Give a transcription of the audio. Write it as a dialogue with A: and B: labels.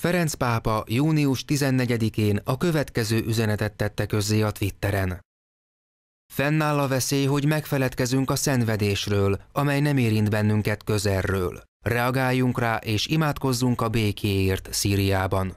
A: Ferenc pápa június 14-én a következő üzenetet tette közzé a Twitteren. Fennáll a veszély, hogy megfeledkezünk a szenvedésről, amely nem érint bennünket közelről. Reagáljunk rá és imádkozzunk a békéért Szíriában.